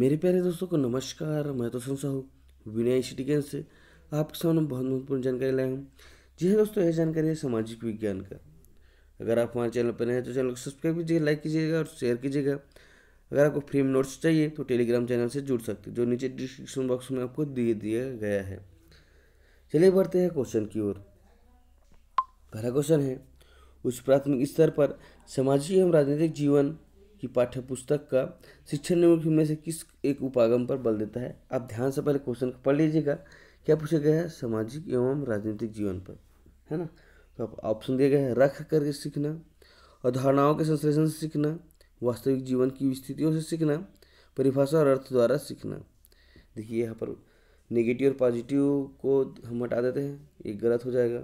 मेरे प्यारे दोस्तों को नमस्कार मैं तो सुन साहू विनय सिटिकन से आपके सामने बहुत महत्वपूर्ण जानकारी लाया हूँ जी हाँ दोस्तों यह जानकारी है सामाजिक विज्ञान का अगर आप हमारे चैनल पर नए हैं तो चैनल को सब्सक्राइब कीजिएगा लाइक कीजिएगा और शेयर कीजिएगा अगर आपको फ्री में नोट्स चाहिए तो टेलीग्राम चैनल से जुड़ सकते जो नीचे डिस्क्रिप्शन बॉक्स में आपको दे दिया गया है चलिए बढ़ते हैं क्वेश्चन की ओर पहला क्वेश्चन है उच्च प्राथमिक स्तर पर सामाजिक एवं राजनीतिक जीवन कि पाठ्यपुस्तक का शिक्षण निमुख में से किस एक उपागम पर बल देता है आप ध्यान से पहले क्वेश्चन पढ़ लीजिएगा क्या पूछा गया है सामाजिक एवं राजनीतिक जीवन पर है ना तो आप ऑप्शन दिया गया है रख करके सीखना अवधारणाओं के संश्लेषण से सीखना वास्तविक जीवन की स्थितियों से सीखना परिभाषा और अर्थ द्वारा सीखना देखिए यहाँ पर नेगेटिव और पॉजिटिव को हम हटा देते हैं ये गलत हो जाएगा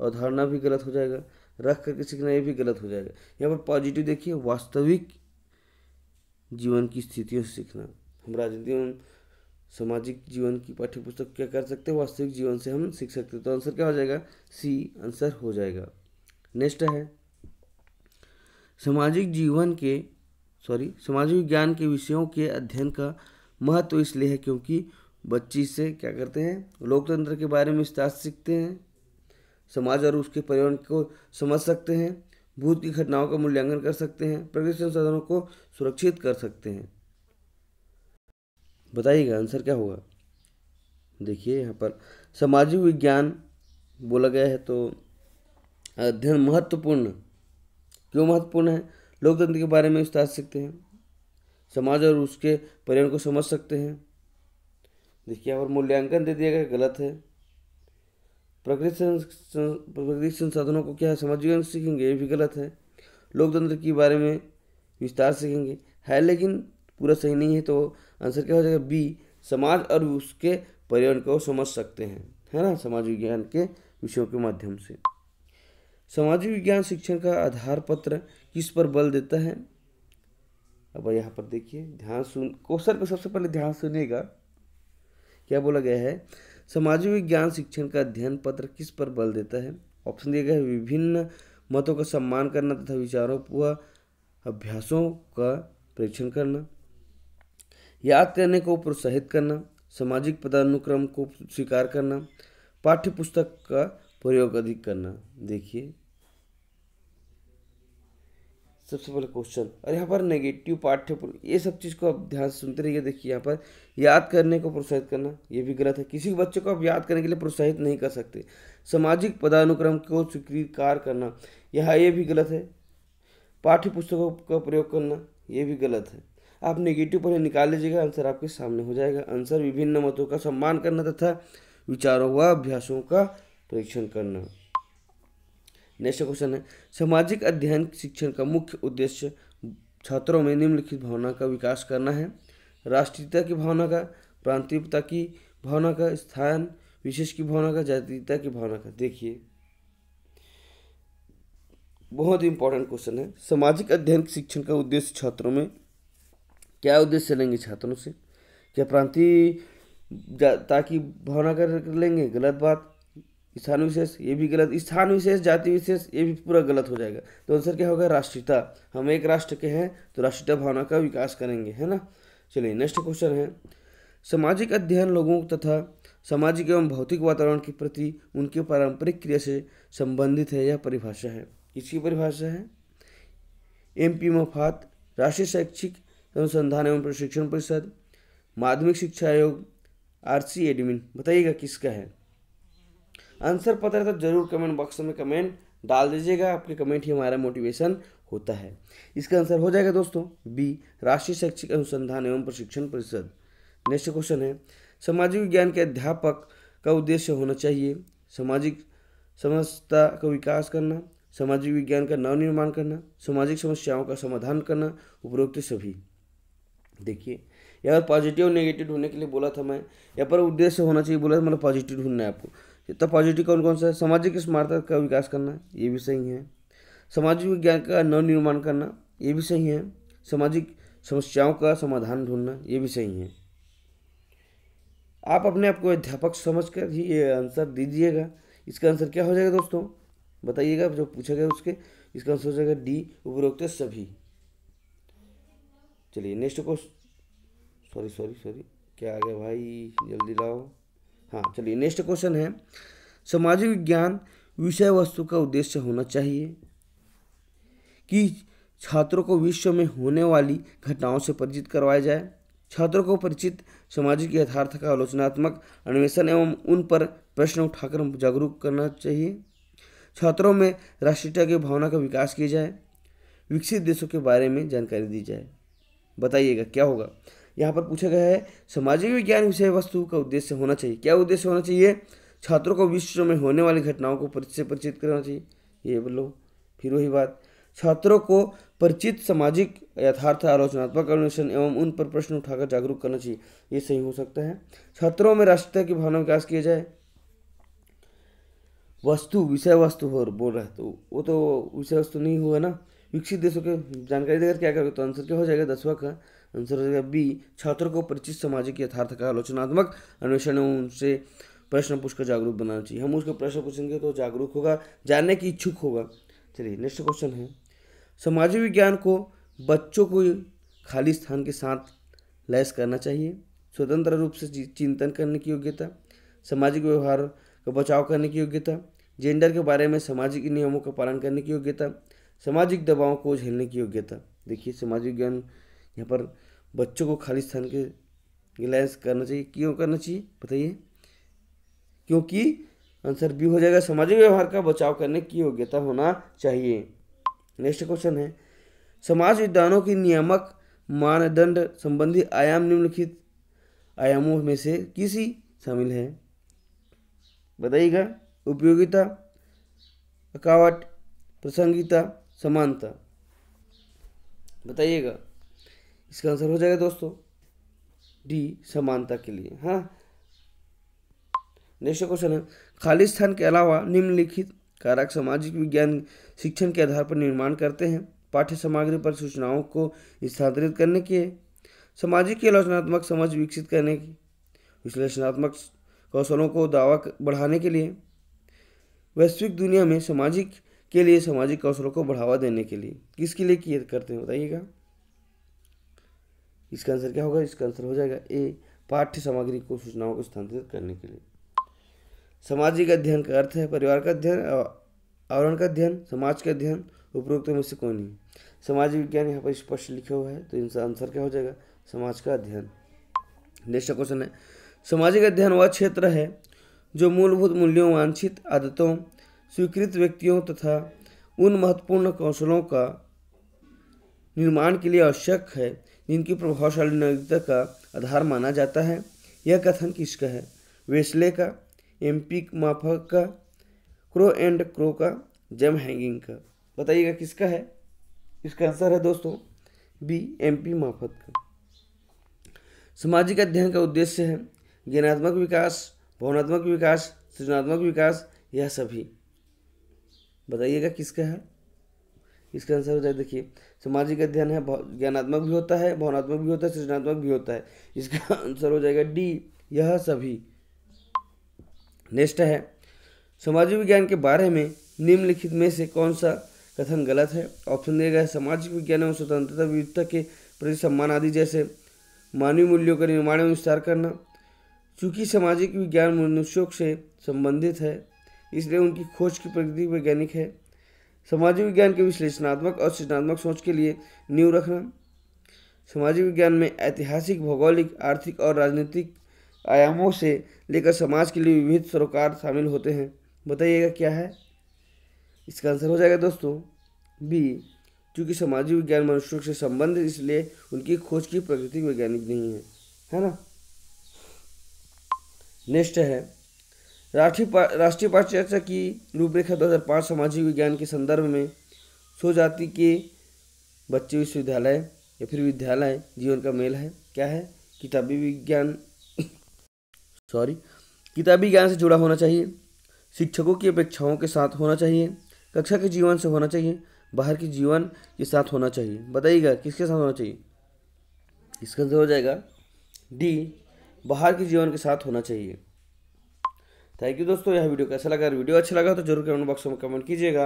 अवधारणा भी गलत हो जाएगा रख करके सीखना ये भी गलत हो जाएगा यहाँ पर पॉजिटिव देखिए वास्तविक जीवन की स्थितियों से सीखना हम राजनीति एवं सामाजिक जीवन की पाठ्य पुस्तक क्या कर सकते हैं वास्तविक जीवन से हम सीख सकते हैं तो आंसर क्या हो जाएगा सी आंसर हो जाएगा नेक्स्ट है सामाजिक जीवन के सॉरी सामाजिक विज्ञान के विषयों के अध्ययन का महत्व तो इसलिए है क्योंकि बच्चे इससे क्या करते हैं लोकतंत्र के बारे में विस्तार सीखते हैं समाज और उसके पर्यावरण को समझ सकते हैं भूत की घटनाओं का मूल्यांकन कर सकते हैं प्रकृति संसाधनों को सुरक्षित कर सकते हैं बताइएगा आंसर क्या होगा देखिए यहाँ पर सामाजिक विज्ञान बोला गया है तो अध्ययन महत्वपूर्ण क्यों महत्वपूर्ण है लोकतंत्र के बारे में विस्तार सकते हैं समाज और उसके पर्यावरण को समझ सकते हैं देखिए यहाँ पर मूल्यांकन दे दिया गया गलत है प्रकृति संसाधनों को क्या समझ सीखेंगे ये भी गलत है लोकतंत्र के बारे में विस्तार सीखेंगे है लेकिन पूरा सही नहीं है तो आंसर क्या हो जाएगा बी समाज और उसके पर्यावरण को समझ सकते हैं है ना समाज विज्ञान के विषयों के माध्यम से सामाजिक विज्ञान शिक्षण का आधार पत्र किस पर बल देता है अब यहाँ पर देखिए ध्यान सुन क्वेश्चन को सबसे पहले ध्यान सुनेगा क्या बोला गया है सामाजिक विज्ञान शिक्षण का अध्ययन पत्र किस पर बल देता है ऑप्शन दिया गया है विभिन्न मतों का सम्मान करना तथा विचारों व अभ्यासों का परीक्षण करना याद करने को प्रोत्साहित करना सामाजिक पदानुक्रम को स्वीकार करना पाठ्य पुस्तक का प्रयोग अधिक करना देखिए सबसे पहले क्वेश्चन और यहाँ पर नेगेटिव पाठ्यपुर ये सब चीज़ को आप ध्यान से सुनते रहिए देखिए यहाँ पर याद करने को प्रोत्साहित करना ये भी गलत है किसी बच्चे को आप याद करने के लिए प्रोत्साहित नहीं कर सकते सामाजिक पदानुक्रम को स्वीकार करना यह ये भी गलत है पाठ्य पुस्तकों का प्रयोग करना ये भी गलत है आप नेगेटिव पहले निकाल लीजिएगा आंसर आपके सामने हो जाएगा आंसर विभिन्न मतों का सम्मान करना तथा विचारों व अभ्यासों का परीक्षण करना नेक्स्ट क्वेश्चन है सामाजिक अध्ययन शिक्षण का मुख्य उद्देश्य छात्रों में निम्नलिखित भावना का विकास करना है राष्ट्रीयता की भावना का प्रांतिकता की भावना का स्थान विशेष की भावना का जातीयता की भावना का देखिए बहुत इंपॉर्टेंट क्वेश्चन है सामाजिक अध्ययन शिक्षण का उद्देश्य छात्रों में क्या उद्देश्य लेंगे छात्रों से क्या प्रांति ताकि भावना कर लेंगे गलत बात स्थान विशेष ये भी गलत स्थान विशेष जाति विशेष ये भी पूरा गलत हो जाएगा तो आंसर क्या होगा राष्ट्रीयता हम एक राष्ट्र के हैं तो राष्ट्रीयता भावना का विकास करेंगे है ना चलिए नेक्स्ट क्वेश्चन है सामाजिक अध्ययन लोगों तथा सामाजिक एवं भौतिक वातावरण के प्रति उनके पारंपरिक क्रिया से संबंधित है यह परिभाषा है इसकी परिभाषा है एम पी मफात राष्ट्रीय शैक्षिक अनुसंधान एवं प्रशिक्षण परिषद माध्यमिक शिक्षा आयोग आर सी एडमिन बताइएगा किसका है आंसर पता रहता तो जरूर कमेंट बॉक्स में कमेंट डाल दीजिएगा आपके कमेंट ही हमारा मोटिवेशन होता है इसका आंसर हो जाएगा दोस्तों बी राष्ट्रीय शैक्षिक अनुसंधान एवं प्रशिक्षण परिषद नेक्स्ट क्वेश्चन है सामाजिक विज्ञान के अध्यापक का उद्देश्य होना चाहिए सामाजिक समस्या का विकास करना सामाजिक विज्ञान का नवनिर्माण करना सामाजिक समस्याओं का समाधान करना उपरोक्त सभी देखिए यहाँ पर पॉजिटिव नेगेटिव ढूंढने के लिए बोला था मैं यहाँ पर उद्देश्य होना चाहिए बोला था मतलब पॉजिटिव ढूंढना है आपको तो पॉजिटिव कौन कौन सा है सामाजिक स्मारता का विकास करना ये भी सही है सामाजिक विज्ञान का नवनिर्माण करना ये भी सही है सामाजिक समस्याओं का समाधान ढूंढना ये भी सही है आप अपने आप को अध्यापक समझ कर ही ये आंसर दीजिएगा इसका आंसर क्या हो जाएगा दोस्तों बताइएगा जो पूछा गया उसके इसका आंसर हो जाएगा डी उपरोक्त सभी चलिए next question sorry sorry sorry क्या आ गया भाई जल्दी लाओ हाँ चलिए नेक्स्ट क्वेश्चन है सामाजिक विज्ञान विषय वस्तु का उद्देश्य होना चाहिए कि छात्रों को विश्व में होने वाली घटनाओं से परिचित करवाया जाए छात्रों को परिचित सामाजिक यथार्थ का आलोचनात्मक अन्वेषण एवं उन पर प्रश्न उठाकर जागरूक करना चाहिए छात्रों में राष्ट्रीयता की भावना का विकास किया जाए विकसित देशों के बारे में जानकारी दी जाए बताइएगा क्या होगा यहाँ पर पूछा गया है सामाजिक विज्ञान विषय वस्तु का उद्देश्य होना चाहिए क्या उद्देश्य होना चाहिए छात्रों को विश्व में होने वाली घटनाओं को परिचय परिचित करना चाहिए ये बोलो फिर वही बात छात्रों को परिचित सामाजिक यथार्थ आलोचनात्मक अन्वेषण एवं उन पर प्रश्न उठाकर जागरूक करना चाहिए ये सही हो सकता है छात्रों में राष्ट्रीयता की भावना विकास किया जाए वस्तु विषय वस्तु और बोल रहा है तो वो तो विषय वस्तु नहीं हुआ ना विकसित देशों के जानकारी देकर क्या करोगे तो आंसर क्या हो जाएगा दसवा का आंसर हो बी छात्रों को परिचित सामाजिक यथार्थ का आलोचनात्मक अन्वेषण उनसे प्रश्न पूछकर जागरूक बनाना चाहिए हम उसको प्रश्न पूछेंगे तो जागरूक होगा जानने की इच्छुक होगा चलिए नेक्स्ट क्वेश्चन है सामाजिक विज्ञान को बच्चों को खाली स्थान के साथ लैस करना चाहिए स्वतंत्र रूप से चिंतन करने की योग्यता सामाजिक व्यवहार का बचाव करने की योग्यता जेंडर के बारे में सामाजिक नियमों का पालन करने की योग्यता सामाजिक दबावों को झेलने की योग्यता देखिए सामाजिक विज्ञान यहाँ पर बच्चों को खाली स्थान के रिलायंस करना चाहिए क्यों करना चाहिए बताइए क्योंकि आंसर बी हो जाएगा सामाजिक व्यवहार का बचाव करने की योग्यता होना चाहिए नेक्स्ट क्वेश्चन है समाज विद्वानों की नियामक मानदंड संबंधी आयाम निम्नलिखित आयामों में से किसी शामिल है बताइएगा उपयोगिता अकावट प्रसंगिता समानता बताइएगा इसका आंसर हो जाएगा दोस्तों डी समानता के लिए हाँ नेक्स्ट क्वेश्चन है खालिस्तान के अलावा निम्नलिखित कारक सामाजिक विज्ञान शिक्षण के आधार पर निर्माण करते हैं पाठ्य सामग्री पर सूचनाओं को स्थानांतरित करने के सामाजिक आलोचनात्मक समझ विकसित करने की विश्लेषणात्मक कौशलों को दावा बढ़ाने के लिए वैश्विक दुनिया में सामाजिक के लिए सामाजिक कौशलों को बढ़ावा देने के लिए किसके लिए किए करते हैं बताइएगा इसका आंसर क्या होगा इसका आंसर हो जाएगा ए पाठ्य सामग्री को सूचनाओं को स्थानांतरित करने के लिए सामाजिक अध्ययन का अर्थ है परिवार का अध्ययन आवरण का अध्ययन समाज का अध्ययन उपरोक्त में से कोई नहीं सामाजिक विज्ञान यहाँ पर स्पष्ट लिखा हुआ है तो इनका आंसर क्या हो जाएगा समाज का अध्ययन नेक्स्ट क्वेश्चन है सामाजिक अध्ययन वह क्षेत्र है जो मूलभूत मूल्यों वांछित आदतों स्वीकृत व्यक्तियों तथा उन महत्वपूर्ण कौशलों का निर्माण के लिए आवश्यक है जिनकी प्रभावशाली नागरिकता का आधार माना जाता है यह कथन किसका है वेस्ले का एमपी माफक का क्रो एंड क्रो का जम हैंगिंग का बताइएगा किसका है इसका आंसर है दोस्तों बी एम पी माफक का सामाजिक अध्ययन का उद्देश्य है ज्ञानात्मक विकास भावनात्मक विकास सृजनात्मक विकास यह सभी बताइएगा किसका है इसका आंसर हो जाएगा देखिए सामाजिक अध्ययन है ज्ञानात्मक भी होता है भावनात्मक भी होता है सृजनात्मक भी होता है इसका आंसर हो जाएगा डी यह सभी नेक्स्ट है सामाजिक विज्ञान के बारे में निम्नलिखित में से कौन सा कथन गलत है ऑप्शन दिया गया है सामाजिक विज्ञान एवं स्वतंत्रता विविधता के प्रति सम्मान आदि जैसे मानवीय मूल्यों का निर्माण एवं विस्तार करना चूंकि सामाजिक विज्ञान मनुष्यों से संबंधित है इसलिए उनकी खोज की प्रकृति वैज्ञानिक है सामाजिक विज्ञान के विश्लेषणात्मक और सृजनात्मक सोच के लिए नींव रखना सामाजिक विज्ञान में ऐतिहासिक भौगोलिक आर्थिक और राजनीतिक आयामों से लेकर समाज के लिए विविध सरोकार शामिल होते हैं बताइएगा क्या है इसका आंसर हो जाएगा दोस्तों बी क्योंकि सामाजिक विज्ञान मनुष्यों से संबंधित इसलिए उनकी खोज की प्रकृति वैज्ञानिक नहीं है है ना नेक्स्ट है राष्ट्रीय राष्ट्रीय पाठ्यचर्चा की रूपरेखा 2005 सामाजिक विज्ञान के संदर्भ में सो जाति के बच्चे विश्वविद्यालय या फिर विद्यालय जीवन का मेल है क्या है किताबी विज्ञान सॉरी किताबी ज्ञान से जुड़ा होना चाहिए शिक्षकों की अपेक्षाओं के साथ होना चाहिए कक्षा के जीवन से होना चाहिए बाहर के जीवन के साथ होना चाहिए बताइएगा किसके साथ होना चाहिए इसका आंसर हो जाएगा डी बाहर के जीवन के साथ होना चाहिए थैंक यू दोस्तों यह वीडियो कैसा लगा अगर वीडियो अच्छा लगा तो जरूर कमेंट बॉक्स में कमेंट कीजिएगा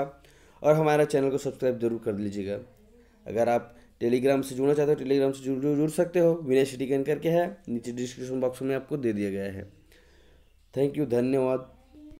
और हमारा चैनल को सब्सक्राइब जरूर कर लीजिएगा अगर आप टेलीग्राम से जुड़ना चाहते हो टेलीग्राम से जुड़ जुड़ सकते हो विनय सिटीकन करके है नीचे डिस्क्रिप्शन बॉक्स में आपको दे दिया गया है थैंक यू धन्यवाद